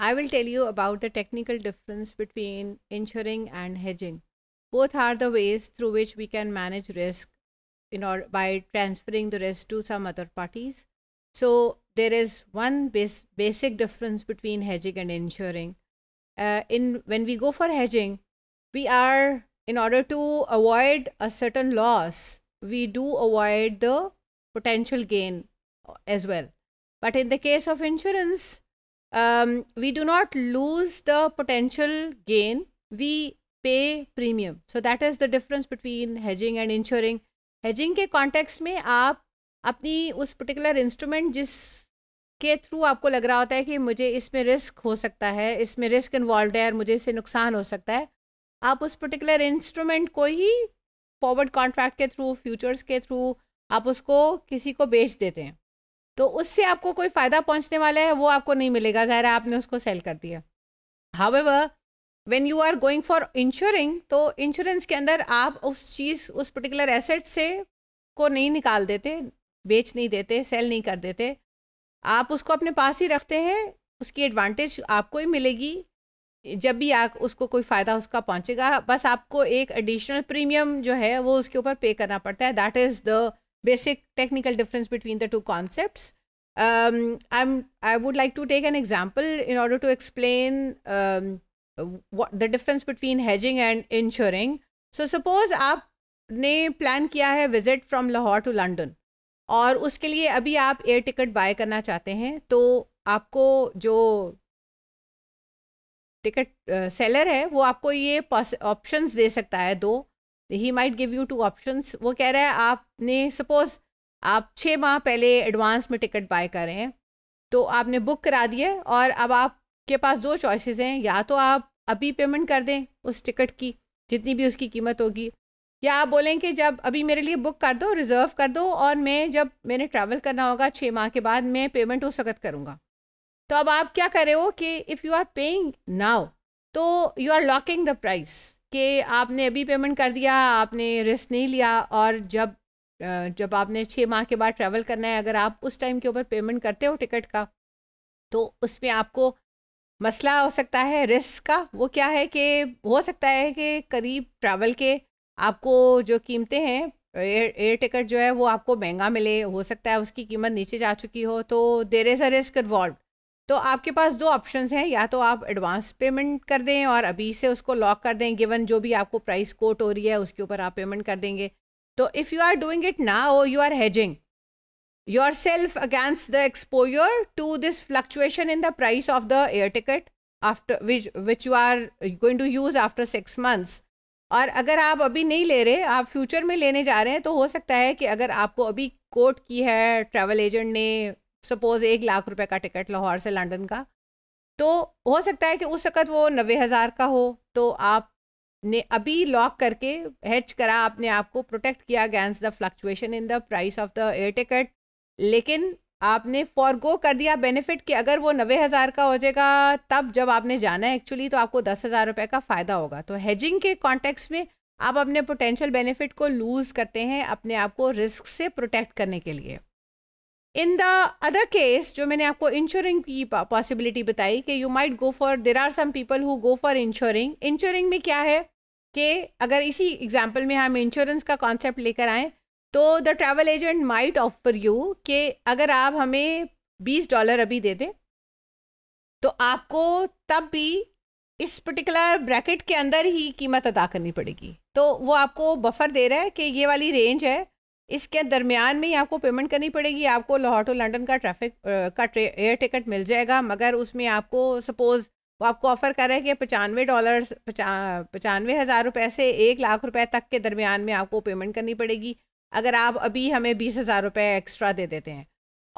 I will tell you about the technical difference between insuring and hedging. Both are the ways through which we can manage risk in or by transferring the risk to some other parties. So there is one basic difference between hedging and insuring. Uh, in when we go for hedging, we are in order to avoid a certain loss, we do avoid the potential gain uh, as well. But in the case of insurance, um, we do not lose the potential gain we pay premium so that is the difference between hedging and insuring hedging के context में आप अपनी उस particular instrument जिस के through आपको लग रहा होता है कि मुझे इसमें रिस्क हो सकता है इसमें रिस्क इन्वॉल्व है और मुझे इससे नुकसान हो सकता है आप उस पर्टिकुलर इंस्ट्रूमेंट को ही फॉरवर्ड कॉन्ट्रैक्ट के थ्रू फ्यूचर्स के थ्रू आप उसको किसी को बेच देते हैं तो उससे आपको कोई फ़ायदा पहुंचने वाला है वो आपको नहीं मिलेगा ज़ाहिर आपने उसको सेल कर दिया however when you are going for insuring तो इंश्योरेंस के अंदर आप उस चीज़ उस पर्टिकुलर एसेट से को नहीं निकाल देते बेच नहीं देते सेल नहीं कर देते आप उसको अपने पास ही रखते हैं उसकी एडवांटेज आपको ही मिलेगी जब भी आप उसको कोई फ़ायदा उसका पहुंचेगा बस आपको एक एडिशनल प्रीमियम जो है वो उसके ऊपर पे करना पड़ता है that is the basic technical difference between the two concepts. Um, I'm, I would like to take an example in order to explain um, what the difference between hedging and insuring. So suppose aap आपने plan किया है visit from Lahore to London और उसके लिए अभी आप air ticket bye करना चाहते हैं तो आपको जो टिकट सेलर है वो आपको ये ऑप्शंस दे सकता है दो ही might give you two option वो कह रहा है आपने सपोज आप छः माह पहले एडवांस में टिकट बाय कर रहे हैं तो आपने बुक करा दी है और अब आपके पास दो चॉइसेस हैं या तो आप अभी पेमेंट कर दें उस टिकट की जितनी भी उसकी कीमत होगी या आप बोलें कि जब अभी मेरे लिए बुक कर दो रिज़र्व कर दो और मैं जब मैंने ट्रैवल करना होगा छः माह के बाद मैं पेमेंट उस वक्त करूँगा तो अब आप क्या कर रहे हो कि if you are paying now तो you are locking the price कि आपने अभी पेमेंट कर दिया आपने रिस्क नहीं लिया और जब जब आपने छः माह के बाद ट्रैवल करना है अगर आप उस टाइम के ऊपर पेमेंट करते हो टिकट का तो उसमें आपको मसला हो सकता है रिस्क का वो क्या है कि हो सकता है कि करीब ट्रैवल के आपको जो कीमतें हैं एयर एयर टिकट जो है वो आपको महंगा मिले हो सकता है उसकी कीमत नीचे जा चुकी हो तो there is a risk involve तो आपके पास दो ऑप्शन हैं या तो आप एडवांस पेमेंट कर दें और अभी से उसको लॉक कर दें गिवन जो भी आपको प्राइस कोट हो रही है उसके ऊपर आप पेमेंट कर देंगे तो if you are doing it now you are hedging yourself against the exposure to this fluctuation in the price of the air ticket after which which you are going to use after six months और अगर आप अभी नहीं ले रहे आप future में लेने जा रहे हैं तो हो सकता है कि अगर आपको अभी कोट की है ट्रैवल एजेंट ने सपोज एक लाख रुपए का टिकट लाहौर से लंदन का तो हो सकता है कि उस वक़्त वो नबे हज़ार का हो तो आप ने अभी लॉक करके हैच करा आपने आपको प्रोटेक्ट किया against the fluctuation in the price of the air ticket लेकिन आपने फॉरगो कर दिया बेनिफिट कि अगर वो नबे हज़ार का हो जाएगा तब जब आपने जाना है एक्चुअली तो आपको दस हज़ार रुपये का फ़ायदा होगा तो हेजिंग के कॉन्टेक्स में आप अपने पोटेंशियल बेनिफिट को लूज़ करते हैं अपने आप को रिस्क से प्रोटेक्ट करने के लिए इन द अदर केस जो मैंने आपको इंश्योरिंग की पॉसिबिलिटी बताई कि you might go for there are some people who go for insuring insuring में क्या है कि अगर इसी एग्जाम्पल में हम इंश्योरेंस का कॉन्सेप्ट लेकर आएँ तो the travel agent might offer you कि अगर आप हमें बीस डॉलर अभी दे दें तो आपको तब भी इस पर्टिकुलर ब्रैकेट के अंदर ही कीमत अदा करनी पड़ेगी तो वो आपको बफर दे रहा है कि ये वाली रेंज है इसके दरमियान में ही आपको पेमेंट करनी पड़ेगी आपको लाहौर टू लंडन का ट्रैफिक का एयर टिकट मिल जाएगा मगर उसमें आपको सपोज़ वो आपको ऑफ़र कर रहा है कि पचानवे डॉलर पचानवे हज़ार रुपये से एक लाख रुपए तक के दरमियान में आपको पेमेंट करनी पड़ेगी अगर आप अभी हमें बीस हज़ार रुपये एक्स्ट्रा दे देते हैं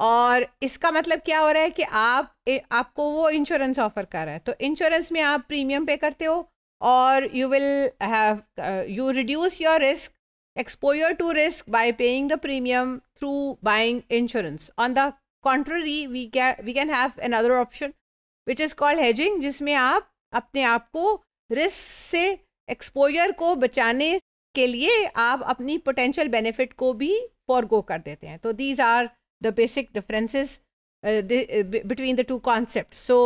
और इसका मतलब क्या हो रहा है कि आप ए, आपको वो इंश्योरेंस ऑफ़र कर रहा है तो इंश्योरेंस में आप प्रीमियम पे करते हो और you will have you reduce your risk exposure to risk by paying the premium through buying insurance. On the contrary, we can we can have another option which is called hedging जिसमें आप अपने आप को risk से exposure को बचाने के लिए आप अपनी पोटेंशियल बेनिफिट को भी फॉरगो कर देते हैं तो these are the basic differences between the two concept so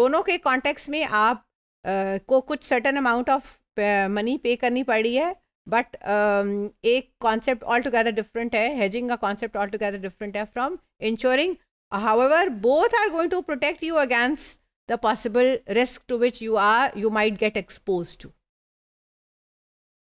दोनों के कॉन्टेक्स्ट में आप uh, को कुछ सर्टन अमाउंट ऑफ मनी पे करनी पड़ी है बट एक कॉन्सेप्ट ऑल टुगेदर डिफरेंट है हेजिंग का कॉन्सेप्ट ऑल टुगेदर डिफरेंट है from insuring however both are going to protect you against the possible risk to which you are you might get exposed to